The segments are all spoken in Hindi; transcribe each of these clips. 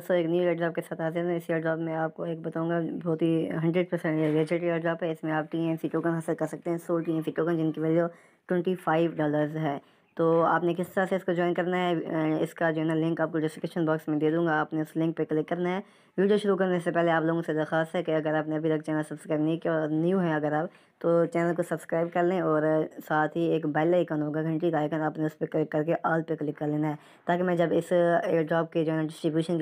दोस्तों मतलब एक न्यू एयर के साथ आते हैं तो इस एयर में आपको एक बताऊंगा बहुत ही हंड्रेड परसेंट रेजेड एयर है इसमें आप टी एन सी टोकन हासिल कर सकते हैं so T N C token जिनकी वैल्यू ट्वेंटी फाइव डॉलर्स है तो आपने किस तरह से इसको ज्वाइन करना है इसका जो है ना लिंक आपको डिस्क्रिप्शन बॉक्स में दे दूंगा आपने उस लिंक पर क्लिक करना है वीडियो शुरू करने से पहले आप लोगों से दरख्वास्त है कि अगर आपने अभी तक चैनल सब्सक्राइब नहीं किया और न्यू है अगर आप तो चैनल को सब्सक्राइब कर लें और साथ ही एक बेल आइकन होगा घंटी का आइकन आपने उस पर क्लिक करके ऑल पे क्लिक कर लेना है ताकि मैं जब इस एयर ड्रॉप के जो है डिस्ट्रीब्यूशन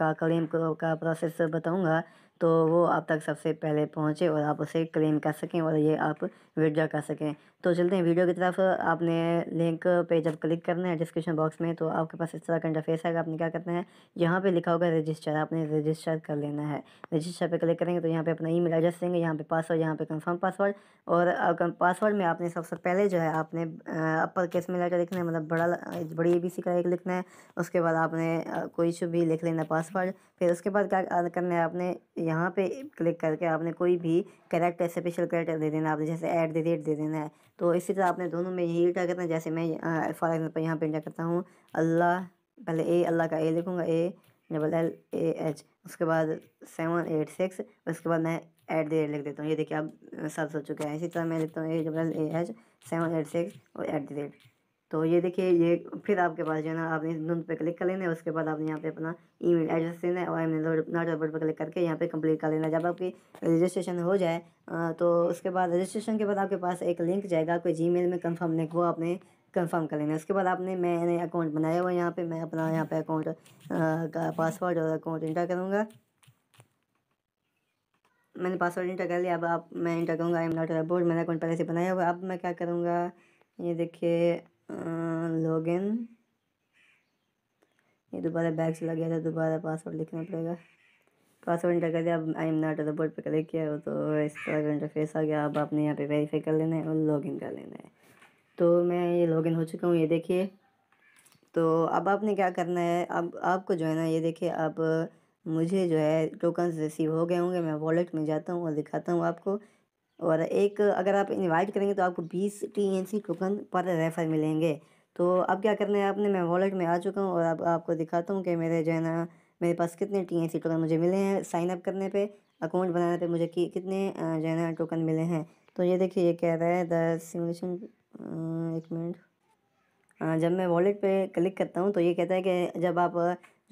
का क्लेम का प्रोसेस बताऊँगा तो वो आप तक सबसे पहले पहुँचे और आप उसे क्लेम कर सकें और ये आप विड्रा कर सकें तो चलते हैं वीडियो की तरफ आपने लिंक पे जब क्लिक करना है डिस्क्रिप्शन बॉक्स में तो आपके पास इस तरह का इंटरफेस आएगा आपने क्या करना है यहाँ पे लिखा होगा रजिस्टर आपने रजिस्टर कर लेना है रजिस्टर पे क्लिक करेंगे तो यहाँ पे अपना ई मेल एड्रेस देंगे यहाँ पे पासवर्ड यहाँ पे कंफर्म पासवर्ड और पासवर्ड में आपने सबसे पहले जो है आपने अपर केस में लेटर लिखना है मतलब बड़ा बड़ी ए बी सी का एक लिखना है उसके बाद आपने कोई भी लिख लेना पासवर्ड फिर उसके बाद क्या करना है आपने यहाँ पे क्लिक करके आपने कोई भी करेक्टर स्पेशल करेक्टर दे देना आपने जैसे ऐड द रेट दे देना है तो इसी तरह आपने दोनों में यही क्या करना है जैसे मैं फॉर एग्जाम्पल यहाँ पर इंडिया करता हूँ अल्लाह पहले ए अल्लाह का ए लिखूँगा A double L A H उसके बाद सेवन एट सिक्स उसके बाद मैं एट द रेट लिख देता हूँ ये देखिए आप सब सोच चुके हैं इसी तरह मैं लिखता हूँ A double A H seven eight six और एट द रेट तो ये देखिए ये फिर आपके पास जो है ना आपने नोन पे क्लिक कर लेना है उसके बाद आपने यहाँ पे अपना ईमेल एड्रेस देना है और एम नॉट नंबर पर क्लिक करके यहाँ पे कंप्लीट कर लेना जब आपकी रजिस्ट्रेशन हो जाए तो उसके बाद रजिस्ट्रेशन के बाद आपके पास एक लिंक जाएगा आपके जी में कन्फर्म लिंक वो आपने कन्फर्म कर लेना उसके बाद आपने मैंने अकाउंट बनाया हुआ यहाँ पर मैं अपना यहाँ पर अकाउंट का पासवर्ड और अकाउंट इंटर करूँगा मैंने पासवर्ड इंटर कर लिया अब आप मैं इंटर करूँगा आई एम नॉट बोर्ड मैंने अकाउंट पहले से बनाया हुआ अब मैं क्या करूँगा ये देखिए लॉगिन uh, ये दोबारा बैग चला गया था दोबारा पासवर्ड लिखना पड़ेगा पासवर्ड इंटर कर दिया अब आई एम नॉट बोर्ड पे क्लिक किया हो तो इस तरह का इंटरफेस आ गया अब आपने यहाँ पे वेरीफाई कर लेना है और लॉगिन कर लेना है तो मैं ये लॉगिन हो चुका हूँ ये देखिए तो अब आपने क्या करना है अब आपको जो है ना ये देखिए अब मुझे जो है टोकन्स रिसीव हो गए होंगे मैं वॉलेट में जाता हूँ और दिखाता हूँ आपको और एक अगर आप इनवाइट करेंगे तो आपको बीस टी एन सी टोकन पर रेफ़र मिलेंगे तो अब क्या करना है आपने मैं वॉलेट में आ चुका हूँ और अब आप, आपको दिखाता हूँ कि मेरे जो है ना मेरे पास कितने टी एन सी टोकन मुझे मिले हैं साइन अप करने पे अकाउंट बनाने पे मुझे कि, कितने जो है ना टोकन मिले हैं तो ये देखिए ये कह रहा है द सिमुलेशन एक मिनट जब मैं वॉलेट पर क्लिक करता हूँ तो ये कहता है कि जब आप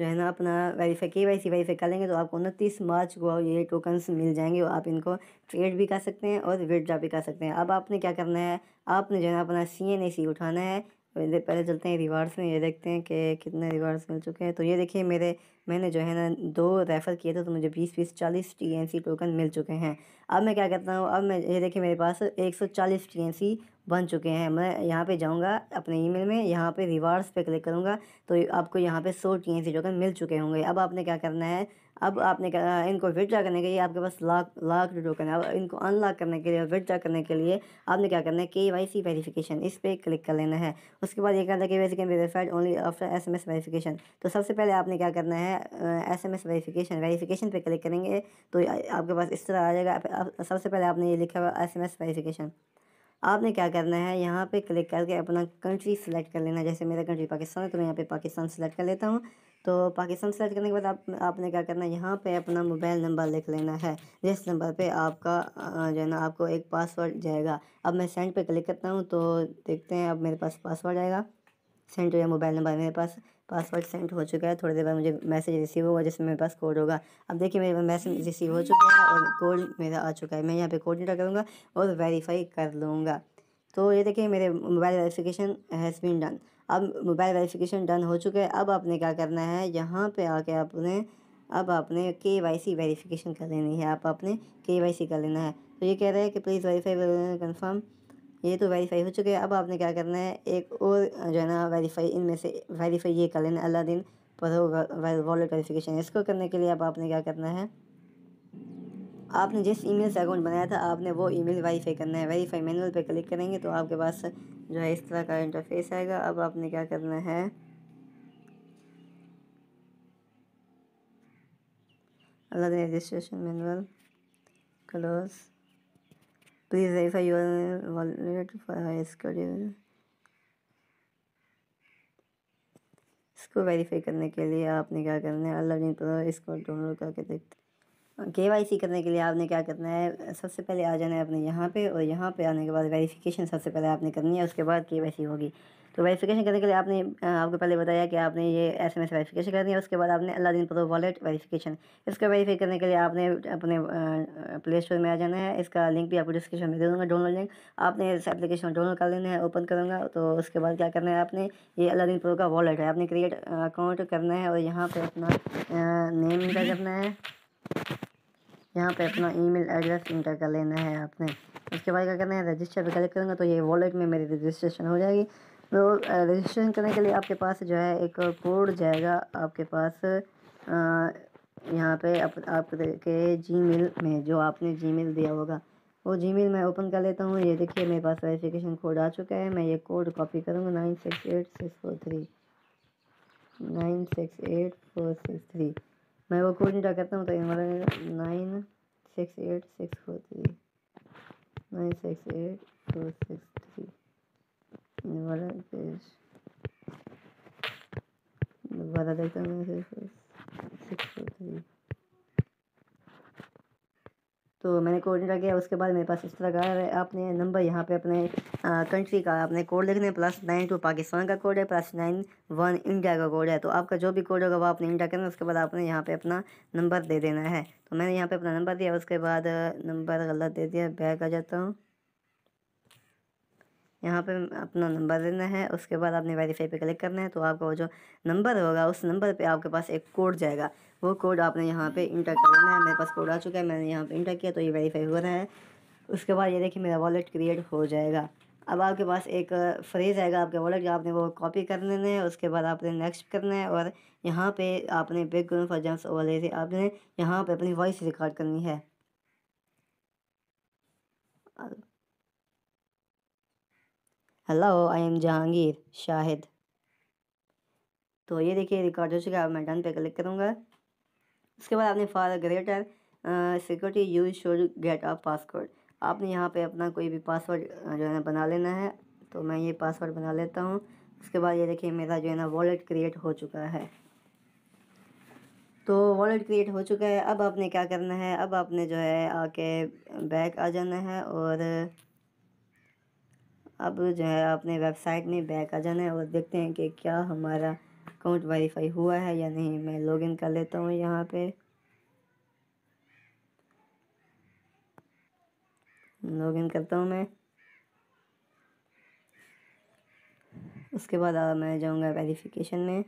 जो है ना अपना वेरीफाई के वाई सी वेरीफाई कर लेंगे तो आपको उनतीस मार्च को ये टोकन्स मिल जाएंगे और आप इनको ट्रेड भी कर सकते हैं और विदड्रा भी कर सकते हैं अब आपने क्या करना है आपने जो है ना अपना सी एन ए सी उठाना है पहले चलते हैं रिवार्ड्स में ये देखते हैं कि कितने रिवार्ड्स मिल चुके हैं तो ये देखिए मेरे मैंने जो है ना दो रेफ़र किए थे तो मुझे बीस बीस चालीस टी एन सी टोकन मिल चुके हैं अब मैं क्या करता हूँ अब मैं ये देखिए मेरे पास एक सौ चालीस टी एन सी बन चुके हैं मैं यहाँ पे जाऊँगा अपने ईमेल में यहाँ पे रिवार्ड्स पे क्लिक करूँगा तो आपको यहाँ पे सौ टी एन सी टोकन मिल चुके होंगे अब आपने क्या करना है अब आपने इनको विड्रा करने के लिए आपके पास लाख लाख वीडियो करना है अब इनको अनलॉक करने के लिए विड्रा करने के लिए आपने क्या करना है के वाई सी वेरीफिकेशन इस पर क्लिक कर लेना है उसके बाद ये करना है K Y C can verified only after S M S verification तो सबसे पहले आपने क्या करना है S M S verification verification पर क्लिक करेंगे तो आपके पास इस तरह आ जाएगा सबसे पहले आपने ये लिखा हुआ एस एम एस वेरीफिकेशन आपने क्या करना है यहाँ पे क्लिक करके अपना कंट्री सेलेक्ट कर लेना जैसे मेरा कंट्री पाकिस्तान है तो मैं यहाँ पे पाकिस्तान सेलेक्ट कर लेता हूँ तो पाकिस्तान सेलेक्ट करने के बाद आप आपने क्या करना है यहाँ पे अपना मोबाइल नंबर लिख लेना है जिस नंबर पे आपका जो है ना आपको एक पासवर्ड जाएगा अब मैं सेंड पे क्लिक करता हूँ तो देखते हैं अब मेरे पास पासवर्ड आएगा सेंड गया मोबाइल नंबर मेरे पास पासवर्ड सेंड हो चुका है थोड़ी देर बाद मुझे मैसेज रिसीव होगा जिसमें मेरे पास कोड होगा अब देखिए मेरे पास मैसेज रिसीव हो चुका है और कोड मेरा आ चुका है मैं यहाँ पे कोड इंटर करूँगा और वेरीफाई कर लूँगा तो ये देखिए मेरे mobile verification has been done अब मोबाइल वेरीफिकेशन डन हो चुका है अब आपने क्या करना है यहाँ पे आके आपने अब आपने के वाई सी वेरीफिकेशन कर लेनी है आप अपने के वाई सी कर लेना है तो ये कह रहा है कि प्लीज़ वेरीफाई कन्फर्म ये तो वेरीफाई हो चुके हैं अब आपने क्या करना है एक और जो है ना वेरीफाई इनमें से वेरीफाई ये कर लेना अल्लाह दिन पर वॉलेट वेरीफिकेशन इसको करने के लिए अब आपने क्या करना है आपने जिस ईमेल से अकाउंट बनाया था आपने वो ईमेल वेरीफाई करना है वेरीफाई मैनुअल पे क्लिक करेंगे तो आपके पास जो है इस तरह का इंटरफेस आएगा अब आपने क्या करना है अल्लाह registration manual close Please verify your wallet for high schedule. इसको वेरीफाई करने के लिए आपने क्या करना है लर्निंग प्रो तो इसको डाउनलोड करके देखते के वाई सी करने के लिए आपने क्या करना है सबसे पहले आ जाना है अपने यहाँ पे और यहाँ पे आने के बाद वेरिफिकेशन सबसे पहले आपने करनी है उसके बाद के वाई सी होगी तो वेरीफिकेशन करने के लिए आपने आपको पहले बताया कि आपने ये एस एम एस वेरीफिकेशन करनी है उसके बाद आपने दिन प्रो वॉलेट वेरीफिकेशन इसका वेरीफाई करने के लिए आपने अपने प्ले स्टोर में आ जाना है इसका लिंक भी आपको डिस्क्रिप्शन में दे दूँगा डाउनलोड लिंक आपने इस एप्लीकेशन डाउनलोड कर लेना है ओपन करूँगा तो उसके बाद क्या करना है आपने ये दिन प्रो का वॉलेट है आपने क्रिएट अकाउंट करना है और यहाँ पर अपना नेम इंटर करना है यहाँ पर अपना मेल एड्रेस इंटर कर लेना है आपने उसके बाद क्या करना है रजिस्टर पर क्लिक करूँगा तो ये वॉलेट में मेरी रजिस्ट्रेशन हो जाएगी तो रजिस्ट्रेशन करने के लिए आपके पास जो है एक कोड जाएगा आपके पास यहाँ पे आप, आपके जीमेल में जो आपने जीमेल दिया होगा वो जीमेल मैं ओपन कर लेता हूँ ये देखिए मेरे पास वेरिफिकेशन कोड आ चुका है मैं ये कोड कॉपी करूँगा nine six eight six four three nine six eight four six three मैं वो कोड इंटर करता हूँ तो nine six eight six four three nine six eight four six three तो मैंने कोड एंटर किया उसके बाद मेरे पास इस तरह का आपने नंबर यहाँ पे अपने आ, कंट्री का आपने कोड लिखने प्लस नाइन टू पाकिस्तान का कोड है प्लस नाइन वन इंडिया का कोड है तो आपका जो भी कोड होगा वो आपने इंडिया करना उसके बाद आपने यहाँ पे अपना नंबर दे देना है तो मैंने यहाँ पे अपना नंबर दिया उसके बाद नंबर गलत दे दिया बैक आ जाता हूँ यहाँ पे अपना नंबर देना है उसके बाद आपने वेरीफाई पे क्लिक करना है तो आपका वो जो नंबर होगा उस नंबर पे आपके पास एक कोड जाएगा वो कोड आपने यहाँ पे इंटर कर लेना है मेरे पास कोड आ चुका है मैंने यहाँ पे इंटर किया तो ये वेरीफाई हो रहा है उसके बाद ये देखिए मेरा वॉलेट क्रिएट हो जाएगा अब आपके पास एक फ्रेज आएगा आपके वॉलेट आपने वो कॉपी कर लेना है उसके बाद आपने नेक्स्ट करना है और यहाँ पे आपने बिग ग्रुन फॉर जम्स वाले से आपने यहाँ पे अपनी वॉइस रिकॉर्ड करनी है hello I am Jahangir Shahid तो ये देखिए रिकॉर्ड हो चुका है मैं डन पे क्लिक करूँगा उसके बाद आपने for greater security you should get a password आपने यहाँ पे अपना कोई भी पासवर्ड जो है ना बना लेना है तो मैं ये पासवर्ड बना लेता हूँ उसके बाद ये देखिए मेरा जो है ना वॉलेट क्रिएट हो चुका है तो वॉलेट क्रिएट हो चुका है अब आपने क्या करना है अब आपने जो है आके बैक आ जाना है और अब जो है अपने वेबसाइट में बैक आ जाना है और देखते हैं कि क्या हमारा अकाउंट वेरीफाई हुआ है या नहीं मैं लॉगिन कर लेता हूँ यहाँ पे लॉगिन करता हूँ मैं उसके बाद मैं जाऊँगा वेरिफिकेशन में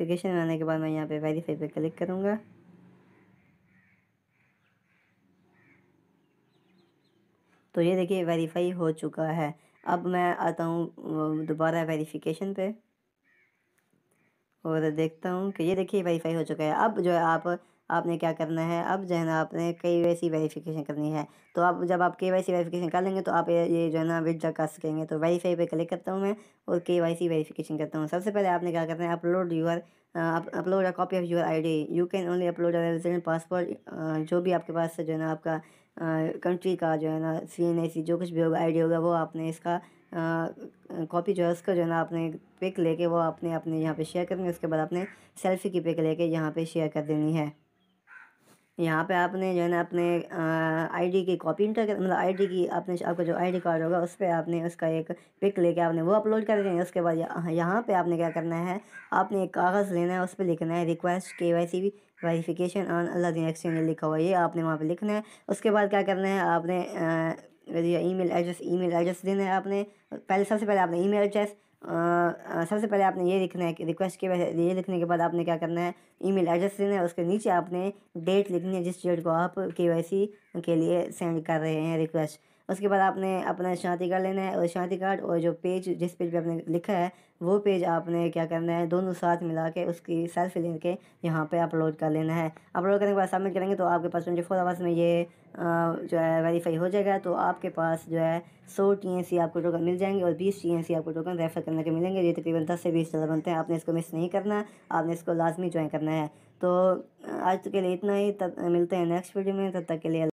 वेरिफिकेशन आने के बाद मैं यहाँ पे वेरीफाई पे क्लिक करूँगा तो ये देखिए वेरीफाई हो चुका है अब मैं आता हूँ दोबारा वेरीफिकेशन पे और देखता हूँ कि ये देखिए वेरीफाई हो चुका है अब जो है आप आपने क्या करना है अब जो है ना आपने कई वैसी वेरीफिकेशन करनी है तो आप जब आप के वाई सी वेरीफिकेशन कर लेंगे तो आप ये जो है ना विड्रा कर सकेंगे तो वेरीफाई पे क्लिक करता हूँ मैं और के वाई सी वेरीफिकेशन करता हूँ सबसे पहले आपने क्या करना है upload your upload a copy of your I D you can only upload resident passport जो भी आपके पास जो है ना आपका कंट्री का जो है ना सी एन आई सी जो कुछ भी होगा आई डी होगा वो आपने इसका कॉपी जो है उसका जो है ना आपने पिक लेके वो आपने अपने यहाँ पे शेयर करनी है उसके बाद अपने सेल्फी की पिक लेके यहाँ पे शेयर कर देनी है यहाँ पे आपने जो है ना अपने आईडी की कॉपी इंटर कर मतलब आईडी की आपने आपका जो आईडी कार्ड होगा उस पर आपने उसका एक पिक लेके आपने वो अपलोड कर है उसके बाद यहाँ पर आपने क्या करना है आपने एक कागज़ लेना है उस पर लिखना है रिक्वेस्ट के वाई वेरीफिकेशन ऑन अल्लाह दिन एक्सचेंज लिखा हुआ ये आपने वहाँ पे लिखना है उसके बाद क्या करना है आपने ईमेल एड्रेस ईमेल एड्रेस देना है आपने पहले सबसे पहले आपने ईमेल एड्रेस सबसे पहले आपने ये लिखना है कि रिक्वेस्ट के बाद ये लिखने के बाद आपने क्या करना है ईमेल एड्रेस देना है उसके नीचे आपने डेट लिखनी है जिस डेट को आप के के लिए सेंड कर रहे हैं रिक्वेस्ट उसके बाद आपने अपना शांति कार्ड लेना है और शांति कार्ड और जो पेज जिस पेज पे आपने लिखा है वो पेज आपने क्या करना है दोनों साथ मिला के उसकी सेल्फी लेके यहाँ पे अपलोड कर लेना है अपलोड करने के बाद सबमिट करेंगे तो आपके पास ट्वेंटी फोर आवर्स में ये जो है वेरीफाई हो जाएगा तो आपके पास जो है सौ टी आपको टोकन मिल जाएंगे और बीस टी आपको टोकन रेफर करने के मिलेंगे ये तकरीबन दस से बीस डॉलर बनते हैं आपने इसको मिस नहीं करना आपने इसको लाजमी ज्वाइन करना है तो आज के लिए इतना ही तब मिलते हैं नेक्स्ट वीडियो में तब तक के लिए